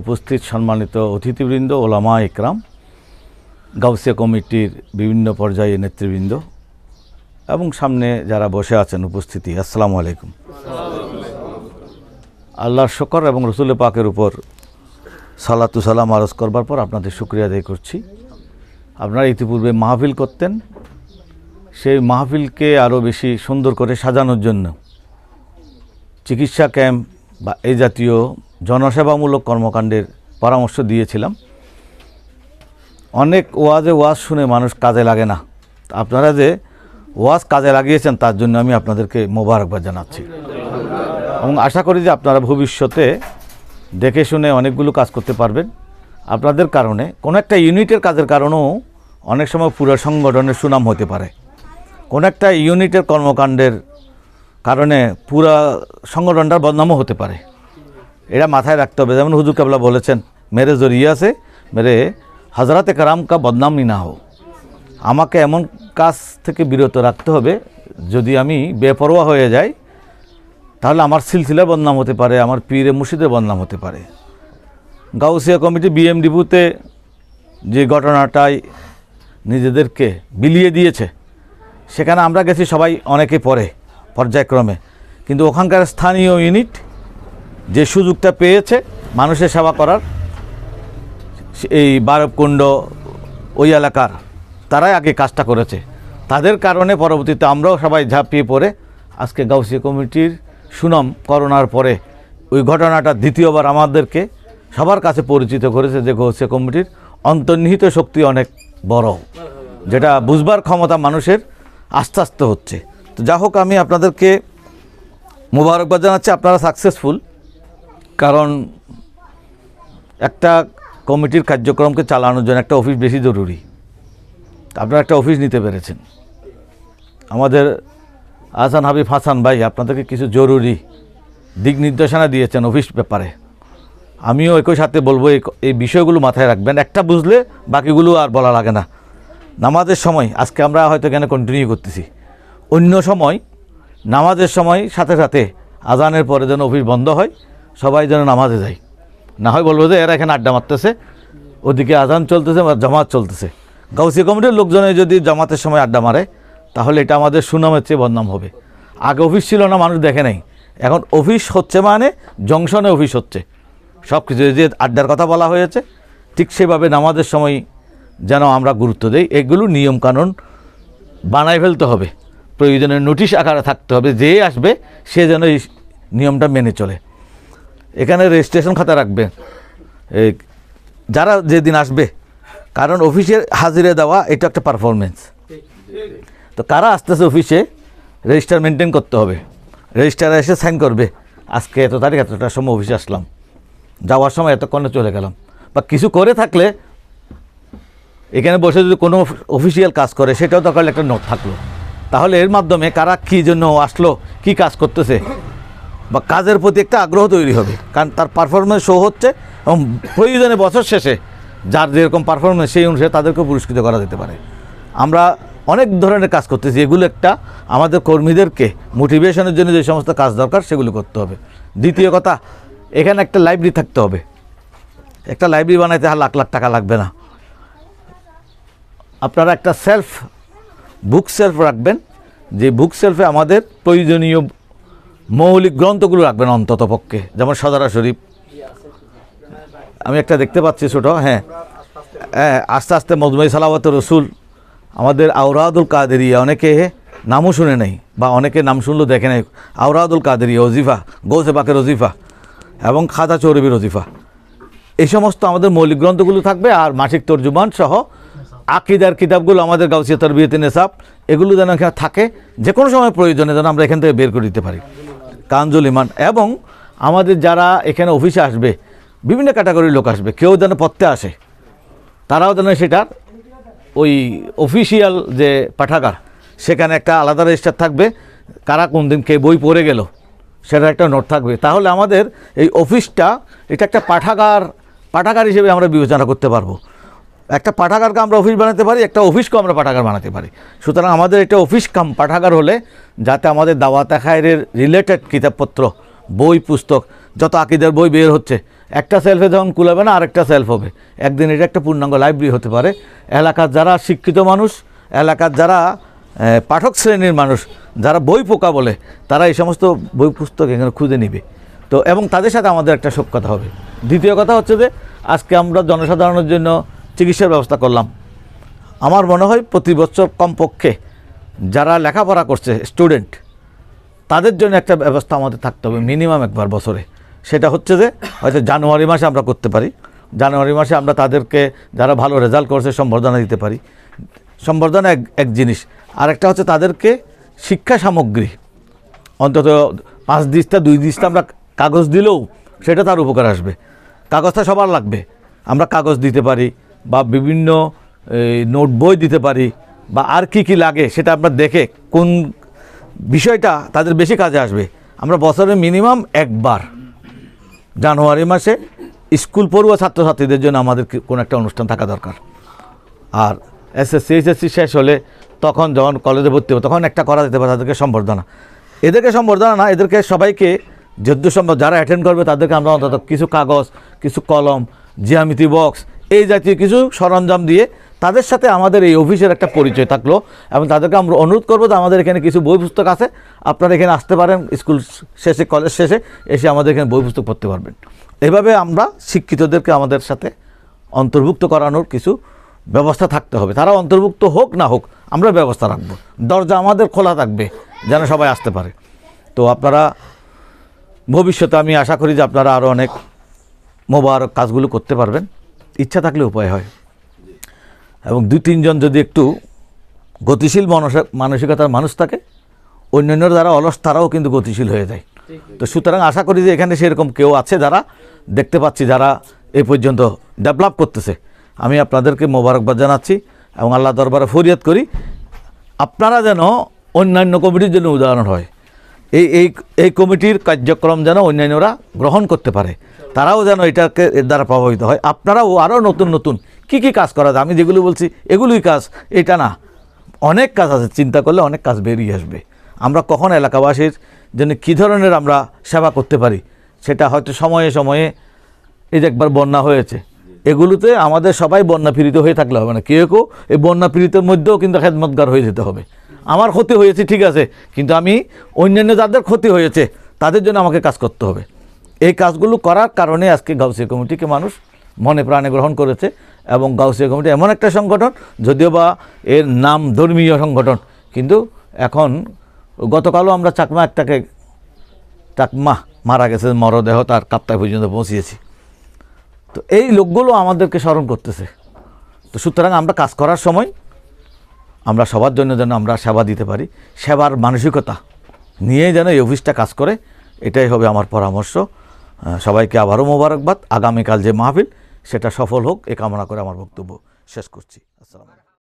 উপস্থিত সম্মানিত অতিথিবৃন্দ ওলামা একরাম গাউসিয়া কমিটির বিভিন্ন পর্যায়ে নেতৃবৃন্দ এবং সামনে যারা বসে আছেন উপস্থিতি আসসালামু আলাইকুম আল্লাহর শকর এবং রসুল পাকের উপর সালাতু সালাম আরজ করবার পর আপনাদের শুক্রিয়া আদায় করছি আপনারা ইতিপূর্বে মাহফিল করতেন সেই মাহফিলকে আরও বেশি সুন্দর করে সাজানোর জন্য চিকিৎসা ক্যাম্প বা এই জাতীয় জনসেবামূলক কর্মকাণ্ডের পরামর্শ দিয়েছিলাম অনেক ওয়াজে ওয়াজ শুনে মানুষ কাজে লাগে না আপনারা যে ওয়াজ কাজে লাগিয়েছেন তার জন্য আমি আপনাদেরকে মোবারকবাদ জানাচ্ছি এবং আশা করি যে আপনারা ভবিষ্যতে দেখে শুনে অনেকগুলো কাজ করতে পারবেন আপনাদের কারণে কোনো একটা ইউনিটের কাজের কারণেও অনেক সময় পুরো সংগঠনের সুনাম হতে পারে কোনো একটা ইউনিটের কর্মকাণ্ডের কারণে পুরা সংগঠনটার বদনামও হতে পারে এটা মাথায় রাখতে হবে যেমন হুজুর কাবলা বলেছেন মেরে জরিয়া সে মেরে হজরতে কারাম কা বদনামই না হো আমাকে এমন কাজ থেকে বিরত রাখতে হবে যদি আমি বেপরোয়া হয়ে যাই তাহলে আমার সিলসিলা বদনাম হতে পারে আমার পীরে মুর্শিদে বদনাম হতে পারে গাউসিয়া কমিটি বিএমডিপুতে যে ঘটনাটাই নিজেদেরকে বিলিয়ে দিয়েছে সেখানে আমরা গেছি সবাই অনেকে পরে পর্যায়ক্রমে কিন্তু ওখানকার স্থানীয় ইউনিট যে সুযোগটা পেয়েছে মানুষের সেবা করার এই বারবকুণ্ড ওই এলাকার তারাই আগে কাজটা করেছে তাদের কারণে পরবর্তীতে আমরাও সবাই ঝাঁপিয়ে পড়ে আজকে গাউসি কমিটির সুনাম করোনার পরে ওই ঘটনাটা দ্বিতীয়বার আমাদেরকে সবার কাছে পরিচিত করেছে যে গাউসিয়া কমিটির অন্তর্নিহিত শক্তি অনেক বড় যেটা বুঝবার ক্ষমতা মানুষের আস্তে আস্তে হচ্ছে তো যা হোক আমি আপনাদেরকে মোবারকবাদ জানাচ্ছি আপনারা সাকসেসফুল কারণ একটা কমিটির কার্যক্রমকে চালানোর জন্য একটা অফিস বেশি জরুরি আপনারা একটা অফিস নিতে পেরেছেন আমাদের আহসান হাবিব হাসান ভাই আপনাদেরকে কিছু জরুরি দিক নির্দেশনা দিয়েছেন অফিস ব্যাপারে আমিও একই সাথে বলবো এই বিষয়গুলো মাথায় রাখবেন একটা বুঝলে বাকিগুলো আর বলা লাগে না নামাজের সময় আজকে আমরা হয়তো কেন কন্টিনিউ করতেছি অন্য সময় নামাজের সময় সাথে সাথে আজানের পরে যেন অফিস বন্ধ হয় সবাই যেন নামাজে যাই না হয় বলবো যে এরা এখানে আড্ডা মারতেছে ওদিকে আজান চলতেছে জামাত চলতেছে গাউসি কমিটির লোকজনে যদি জামাতের সময় আড্ডা মারে তাহলে এটা আমাদের সুনামের চেয়ে বদনাম হবে আগে অফিস ছিল না মানুষ দেখে নাই এখন অফিস হচ্ছে মানে জংশনে অফিস হচ্ছে সব কিছু যে আড্ডার কথা বলা হয়েছে ঠিক সেভাবে নামাজের সময় যেন আমরা গুরুত্ব দেই এগুলো নিয়মকানুন বানায় ফেলতে হবে প্রয়োজনে নোটিশ আকারে থাকতে হবে যে আসবে সে যেন এই নিয়মটা মেনে চলে এখানে রেজিস্ট্রেশন খাতা রাখবেন এই যারা যেদিন আসবে কারণ অফিসে হাজিরে দেওয়া এটা একটা পারফরমেন্স তো কারা আসতেছে অফিসে রেজিস্টার মেনটেন করতে হবে রেজিস্টারে এসে সাইন করবে আজকে এত তারিখ এতটার সময় অফিসে আসলাম যাওয়ার সময় এতক্ষণে চলে গেলাম বা কিছু করে থাকলে এখানে বসে যদি কোনো অফিসিয়াল কাজ করে সেটাও দরকার একটা নোট থাকলো তাহলে এর মাধ্যমে কারা কী জন্য আসলো কি কাজ করতেছে বা কাজের প্রতি একটা আগ্রহ তৈরি হবে কারণ তার পারফরমেন্স শো হচ্ছে এবং প্রয়োজনে বছর শেষে যার যেরকম পারফরমেন্স সেই অনুসারে তাদেরকে পুরস্কৃত করা যেতে পারে আমরা অনেক ধরনের কাজ করতেছি এগুলো একটা আমাদের কর্মীদেরকে মোটিভেশনের জন্য যে সমস্ত কাজ দরকার সেগুলো করতে হবে দ্বিতীয় কথা এখানে একটা লাইব্রেরি থাকতে হবে একটা লাইব্রেরি বানাইতে লাখ লাখ টাকা লাগবে না আপনারা একটা সেলফ বুক সেলফ রাখবেন যে বুক সেলফে আমাদের প্রয়োজনীয় মৌলিক গ্রন্থগুলো রাখবেন অন্তত পক্ষে যেমন সদারা শরীফ আমি একটা দেখতে পাচ্ছি ছোটো হ্যাঁ হ্যাঁ আস্তে আস্তে মজমাই সালাবাত রসুল আমাদের আওরাদুল কাদেরিয়া অনেকে নামও শুনে নেই বা অনেকে নাম শুনলেও দেখে নেই আওরাদুল কাদেরিয়া ওজিফা গৌসেবাকের ওজিফা এবং খাদা চৌরবির ওজিফা এই সমস্ত আমাদের মৌলিক গ্রন্থগুলো থাকবে আর মাসিক তর্জুমান সহ আকিদার কিতাবগুলো আমাদের গাউসিয়া তরবিয়তে নেশাব এগুলো যেন এখানে থাকে যে কোনো সময় প্রয়োজনে যেন আমরা এখান থেকে বের করে দিতে পারি কাঞ্জল ইমান এবং আমাদের যারা এখানে অফিসে আসবে বিভিন্ন ক্যাটাগরির লোক আসবে কেউ যেন পথে আসে তারাও যেন সেটার ওই অফিসিয়াল যে পাঠাগার সেখানে একটা আলাদা রেজিস্টার থাকবে কারা কোন দিন কে বই পড়ে গেল সেটা একটা নোট থাকবে তাহলে আমাদের এই অফিসটা এটা একটা পাঠাগার পাঠাগার হিসেবে আমরা বিবেচনা করতে পারবো একটা পাঠাগারকে আমরা অফিস বানাতে পারি একটা অফিসকেও আমরা পাঠাগার বানাতে পারি সুতরাং আমাদের একটা অফিস কাম পাঠাগার হলে যাতে আমাদের দাওয়াত খায়ের রিলেটেড কিতাবপত্র বই পুস্তক যত আকিদের বই বের হচ্ছে একটা সেলফে যখন কুলাবে না আরেকটা সেলফ হবে একদিন এটা একটা পূর্ণাঙ্গ লাইব্রেরি হতে পারে এলাকার যারা শিক্ষিত মানুষ এলাকার যারা পাঠক শ্রেণীর মানুষ যারা বই পোকা বলে তারা এই সমস্ত বই পুস্তক এখানে খুঁজে নিবে তো এবং তাদের সাথে আমাদের একটা সব কথা হবে দ্বিতীয় কথা হচ্ছে যে আজকে আমরা জনসাধারণের জন্য চিকিৎসার ব্যবস্থা করলাম আমার মনে হয় প্রতি বছর কমপক্ষে যারা লেখাপড়া করছে স্টুডেন্ট তাদের জন্য একটা ব্যবস্থা আমাদের থাকতে হবে মিনিমাম একবার বছরে সেটা হচ্ছে যে হয়তো জানুয়ারি মাসে আমরা করতে পারি জানুয়ারি মাসে আমরা তাদেরকে যারা ভালো রেজাল্ট করছে সম্বর্ধনা দিতে পারি সম্বর্ধনা এক এক জিনিস আরেকটা হচ্ছে তাদেরকে শিক্ষা সামগ্রী অন্তত পাঁচ দিসটা দুই দিসটা আমরা কাগজ দিলেও সেটা তার উপকার আসবে কাগজটা সবার লাগবে আমরা কাগজ দিতে পারি বা বিভিন্ন নোট বই দিতে পারি বা আর কি কি লাগে সেটা আপনার দেখে কোন বিষয়টা তাদের বেশি কাজে আসবে আমরা বছরে মিনিমাম একবার জানুয়ারি মাসে স্কুল পড়ুয়া ছাত্রছাত্রীদের জন্য আমাদের কোনো একটা অনুষ্ঠান থাকা দরকার আর এসএসসি এইচএসসি শেষ হলে তখন যখন কলেজে ভর্তি হবে তখন একটা করা যেতে পারে তাদেরকে সম্বর্ধনা এদেরকে সম্বর্ধনা না এদেরকে সবাইকে যদ্য সম্ভব যারা অ্যাটেন্ড করবে তাদেরকে আমরা অন্তত কিছু কাগজ কিছু কলম জিয়ামিতি বক্স এই জাতীয় কিছু সরঞ্জাম দিয়ে তাদের সাথে আমাদের এই অফিসের একটা পরিচয় থাকলো এবং তাদেরকে আমরা অনুরোধ করবো যে আমাদের এখানে কিছু বই পুস্তক আছে আপনারা এখানে আসতে পারেন স্কুল শেষে কলেজ শেষে এসে আমাদের এখানে বই পুস্তক পড়তে পারবেন এভাবে আমরা শিক্ষিতদেরকে আমাদের সাথে অন্তর্ভুক্ত করানোর কিছু ব্যবস্থা থাকতে হবে তারা অন্তর্ভুক্ত হোক না হোক আমরা ব্যবস্থা রাখব দরজা আমাদের খোলা থাকবে যেন সবাই আসতে পারে তো আপনারা ভবিষ্যতে আমি আশা করি যে আপনারা আরও অনেক মোবারক কাজগুলো করতে পারবেন ইচ্ছা থাকলে উপায় হয় এবং দুই তিনজন যদি একটু গতিশীল মানসিকতার মানুষ থাকে অন্যান্য যারা অলস তারাও কিন্তু গতিশীল হয়ে যায় তো সুতরাং আশা করি যে এখানে সেরকম কেউ আছে যারা দেখতে পাচ্ছি যারা এ পর্যন্ত ডেভেলপ করতেছে আমি আপনাদেরকে মোবারকবাদ জানাচ্ছি এবং আল্লাহ দরবারে ফরিয়াদ করি আপনারা যেন অন্যান্য কমিটির জন্য উদাহরণ হয় এই এই এই কমিটির কার্যক্রম যেন অন্যান্যরা গ্রহণ করতে পারে তারাও যেন এটাকে এর দ্বারা প্রভাবিত হয় আপনারাও আরও নতুন নতুন কি কি কাজ করা যায় আমি যেগুলো বলছি এগুলোই কাজ এটা না অনেক কাজ আছে চিন্তা করলে অনেক কাজ বেরিয়ে আসবে আমরা কখন এলাকাবাসীর জন্য কী ধরনের আমরা সেবা করতে পারি সেটা হয়তো সময়ে সময়ে এই যে একবার বন্যা হয়েছে এগুলোতে আমাদের সবাই বন্যা পীড়িত হয়ে থাকলে হবে না কেউ কেউ এই বন্যা পীড়িতের মধ্যেও কিন্তু খেদমতগার হয়ে যেতে হবে আমার ক্ষতি হয়েছে ঠিক আছে কিন্তু আমি অন্যান্য যাদের ক্ষতি হয়েছে তাদের জন্য আমাকে কাজ করতে হবে এই কাজগুলো করার কারণে আজকে গাউসিয়া কমিটিকে মানুষ মনে প্রাণে গ্রহণ করেছে এবং গাউসিয়া কমিটি এমন একটা সংগঠন যদিও বা এর নাম ধর্মীয় সংগঠন কিন্তু এখন গতকালও আমরা চাকমা একটাকে চাকমা মারা গেছে মরদেহ তার কাপ্তায় পর্যন্ত পৌঁছিয়েছি তো এই লোকগুলো আমাদেরকে স্মরণ করতেছে তো সুতরাং আমরা কাজ করার সময় আমরা সবার জন্য যেন আমরা সেবা দিতে পারি সেবার মানসিকতা নিয়ে যেন এই অফিসটা কাজ করে এটাই হবে আমার পরামর্শ সবাইকে আবারও মোবারকবাদ আগামীকাল যে মাহফিল সেটা সফল হোক এ কামনা করে আমার বক্তব্য শেষ করছি আসসালাম